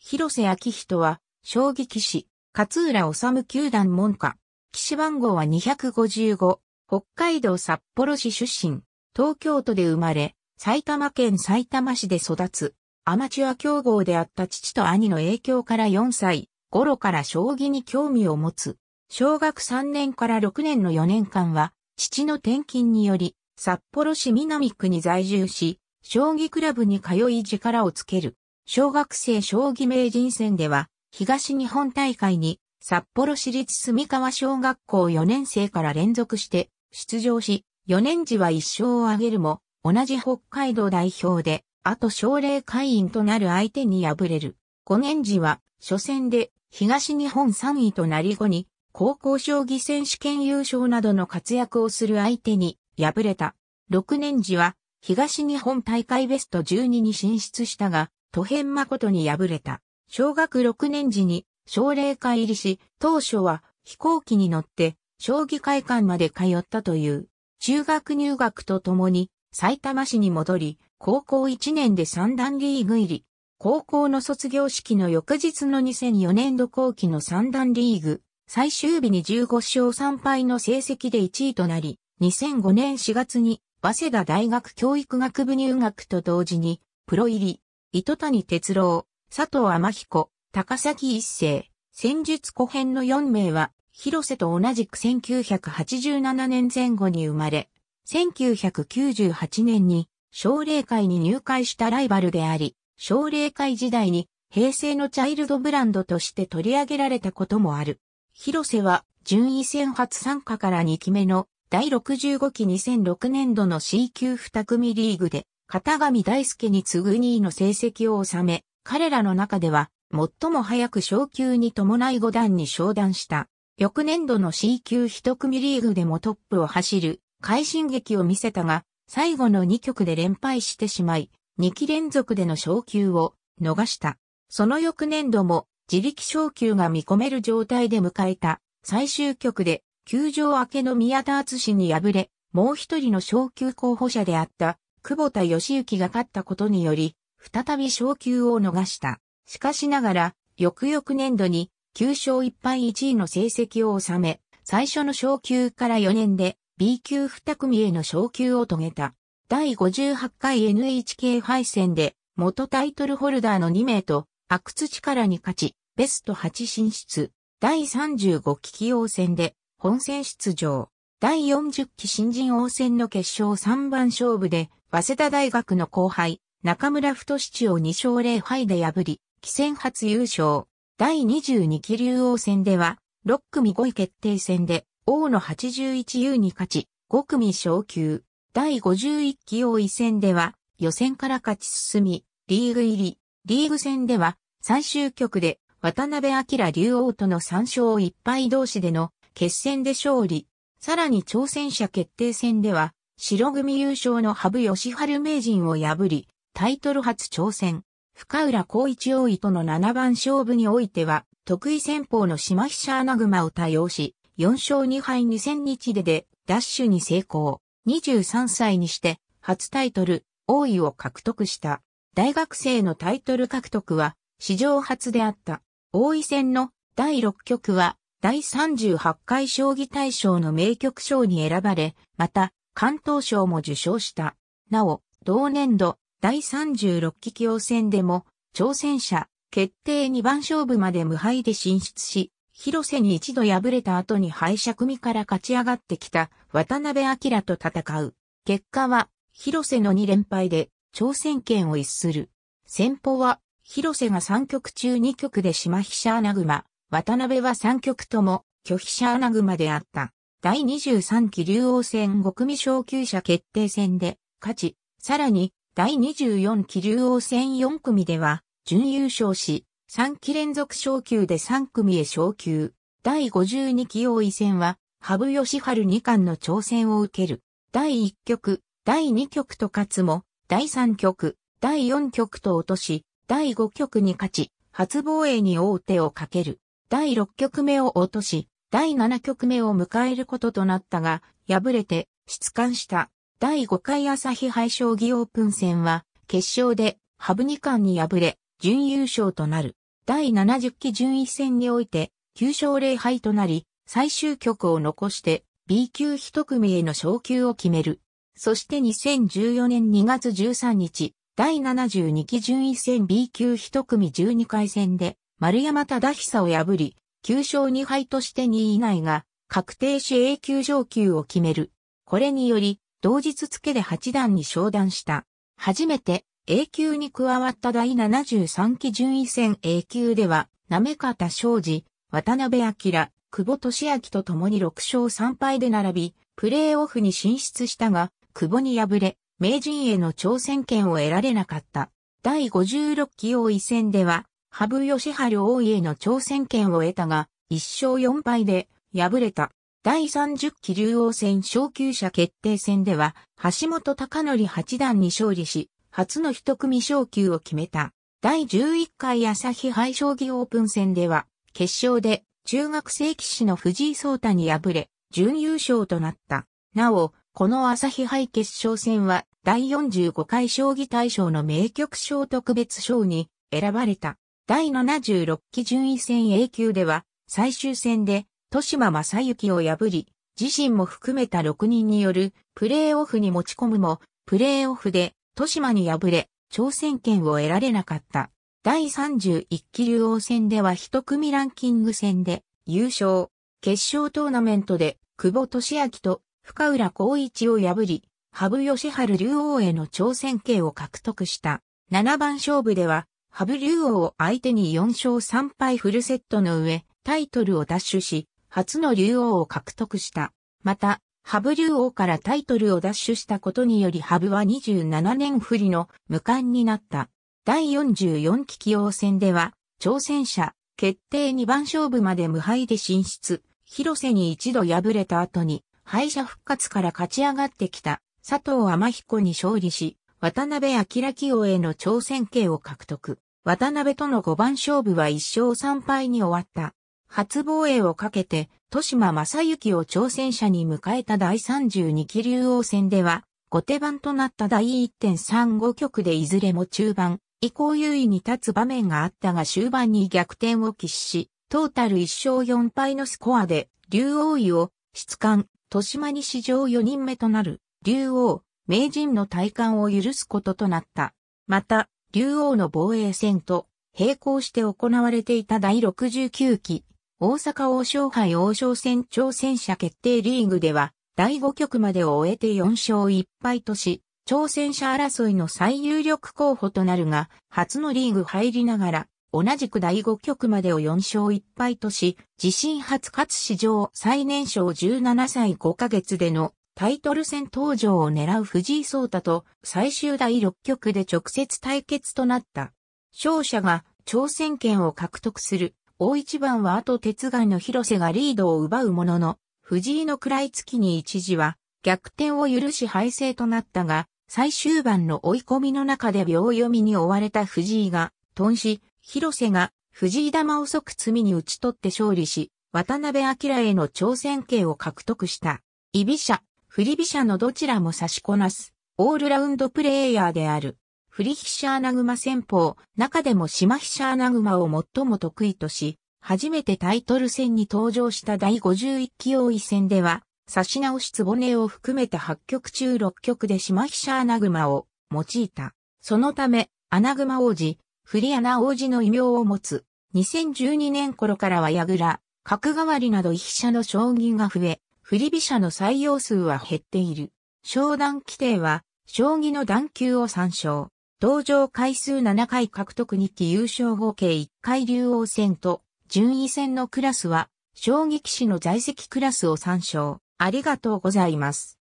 広瀬昭人は、将棋騎士、勝浦治球団門下。騎士番号は255、北海道札幌市出身、東京都で生まれ、埼玉県埼玉市で育つ、アマチュア競合であった父と兄の影響から4歳、頃から将棋に興味を持つ。小学3年から6年の4年間は、父の転勤により、札幌市南区に在住し、将棋クラブに通い力をつける。小学生将棋名人戦では、東日本大会に札幌市立住川小学校4年生から連続して出場し、4年時は1勝を挙げるも、同じ北海道代表で、あと奨励会員となる相手に敗れる。5年時は、初戦で東日本3位となり後に、高校将棋選手権優勝などの活躍をする相手に敗れた。6年時は、東日本大会ベスト12に進出したが、都辺誠に敗れた。小学6年時に奨励会入りし、当初は飛行機に乗って将棋会館まで通ったという。中学入学とともに埼玉市に戻り、高校1年で三段リーグ入り。高校の卒業式の翌日の2004年度後期の三段リーグ、最終日に15勝3敗の成績で1位となり、2005年4月に早稲田大学教育学部入学と同時にプロ入り。糸谷哲郎、佐藤天彦、高崎一世、戦術古編の4名は、広瀬と同じく1987年前後に生まれ、1998年に奨励会に入会したライバルであり、奨励会時代に平成のチャイルドブランドとして取り上げられたこともある。広瀬は順位戦初参加から2期目の第65期2006年度の C 級2組リーグで片上大輔に次ぐ2位の成績を収め、彼らの中では、最も早く昇級に伴い5段に昇段した。翌年度の C 級一組リーグでもトップを走る快進撃を見せたが、最後の2局で連敗してしまい、2期連続での昇級を逃した。その翌年度も自力昇級が見込める状態で迎えた最終局で、球場明けの宮田敦氏に敗れ、もう一人の昇級候補者であった久保田義行が勝ったことにより、再び昇級を逃した。しかしながら、翌々年度に9勝1敗1位の成績を収め、最初の昇級から4年で B 級2組への昇級を遂げた。第58回 NHK 敗戦で元タイトルホルダーの2名と阿久津力に勝ち、ベスト8進出。第35期起王戦で本戦出場。第40期新人王戦の決勝3番勝負で早稲田大学の後輩、中村太七を2勝0敗で破り、棋戦初優勝。第22期竜王戦では、6組5位決定戦で、王の 81U に勝ち、5組昇級。第51期王位戦では、予選から勝ち進み、リーグ入り。リーグ戦では、最終局で、渡辺明竜王との3勝1敗同士での決戦で勝利。さらに挑戦者決定戦では、白組優勝の羽生善治名人を破り、タイトル初挑戦。深浦光一王位との七番勝負においては、得意戦法の島飛車穴熊を多用し、4勝2敗2000日でで、ダッシュに成功。23歳にして、初タイトル、王位を獲得した。大学生のタイトル獲得は、史上初であった。王位戦の第6局は、第38回将棋大賞の名局賞に選ばれ、また、関東賞も受賞した。なお、同年度、第36期競戦でも、挑戦者、決定2番勝負まで無敗で進出し、広瀬に一度敗れた後に敗者組から勝ち上がってきた渡辺明と戦う。結果は、広瀬の2連敗で挑戦権を逸する。先方は、広瀬が3局中2局で島飛車穴熊、渡辺は3局とも拒否者穴熊であった。第23期竜王戦5組昇級者決定戦で勝ち、さらに第24期竜王戦4組では準優勝し、3期連続昇級で3組へ昇級。第52期王位戦は、羽生ハル二冠の挑戦を受ける。第1局、第2局と勝つも、第3局、第4局と落とし、第5局に勝ち、初防衛に王手をかける。第6局目を落とし、第7局目を迎えることとなったが、敗れて失冠した。第5回朝日杯将棋オープン戦は、決勝で、ハブ2冠に敗れ、準優勝となる。第70期順位戦において、9勝0敗となり、最終局を残して、B 級1組への昇級を決める。そして2014年2月13日、第72期順位戦 B 級1組12回戦で、丸山忠久を破り、9勝2敗として2位以内が確定し A 級上級を決める。これにより、同日付で8段に昇段した。初めて A 級に加わった第73期順位戦 A 級では、か方昌司、渡辺明、久保俊明と共に6勝3敗で並び、プレーオフに進出したが、久保に敗れ、名人への挑戦権を得られなかった。第56期王位戦では、羽生善治王位の挑戦権を得たが、1勝4敗で敗れた。第30期竜王戦昇級者決定戦では、橋本隆則八段に勝利し、初の一組昇級を決めた。第11回朝日杯将棋オープン戦では、決勝で中学生棋士の藤井聡太に敗れ、準優勝となった。なお、この朝日杯決勝戦は、第45回将棋大賞の名局賞特別賞に選ばれた。第76期順位戦 A 級では、最終戦で、豊島正幸を破り、自身も含めた6人によるプレーオフに持ち込むも、プレーオフで豊島に敗れ、挑戦権を得られなかった。第31期竜王戦では一組ランキング戦で優勝。決勝トーナメントで久保俊明と深浦光一を破り、羽生善治竜王への挑戦権を獲得した。7番勝負ではハブ竜王を相手に4勝3敗フルセットの上、タイトルを奪取し、初の竜王を獲得した。また、ハブ竜王からタイトルを奪取したことによりハブは27年不利の無冠になった。第44期棋王戦では、挑戦者、決定2番勝負まで無敗で進出、広瀬に一度敗れた後に、敗者復活から勝ち上がってきた、佐藤天彦に勝利し、渡辺明棋王への挑戦権を獲得。渡辺との五番勝負は1勝3敗に終わった。初防衛をかけて、豊島正幸を挑戦者に迎えた第32期竜王戦では、後手番となった第1.35局でいずれも中盤、以降優位に立つ場面があったが終盤に逆転を喫し、トータル1勝4敗のスコアで、竜王位を、質感、豊島に史上4人目となる、竜王、名人の体感を許すこととなった。また、竜王の防衛戦と並行して行われていた第69期大阪王将杯王将戦挑戦者決定リーグでは第5局までを終えて4勝1敗とし、挑戦者争いの最有力候補となるが、初のリーグ入りながら、同じく第5局までを4勝1敗とし、自身初勝つ史上最年少17歳5ヶ月でのタイトル戦登場を狙う藤井聡太と最終第6局で直接対決となった。勝者が挑戦権を獲得する大一番は後鉄眼の広瀬がリードを奪うものの、藤井の食らいつきに一時は逆転を許し敗勢となったが、最終盤の追い込みの中で秒読みに追われた藤井が、頓し、広瀬が藤井玉を即詰みに打ち取って勝利し、渡辺明への挑戦権を獲得した。居飛車、振り飛車のどちらも差しこなす、オールラウンドプレイヤーである。振り飛車穴熊戦法、中でも島飛車穴熊を最も得意とし、初めてタイトル戦に登場した第51期王位戦では、差し直しつぼねを含めた8局中6局で島飛車穴熊を用いた。そのため、穴熊王子、振り穴王子の異名を持つ。2012年頃からは矢倉、角換わりなど飛車の将棋が増え、振り飛車の採用数は減っている。商談規定は、将棋の段級を参照。登場回数7回獲得2期優勝合計1回竜王戦と、順位戦のクラスは、将棋棋士の在籍クラスを参照。ありがとうございます。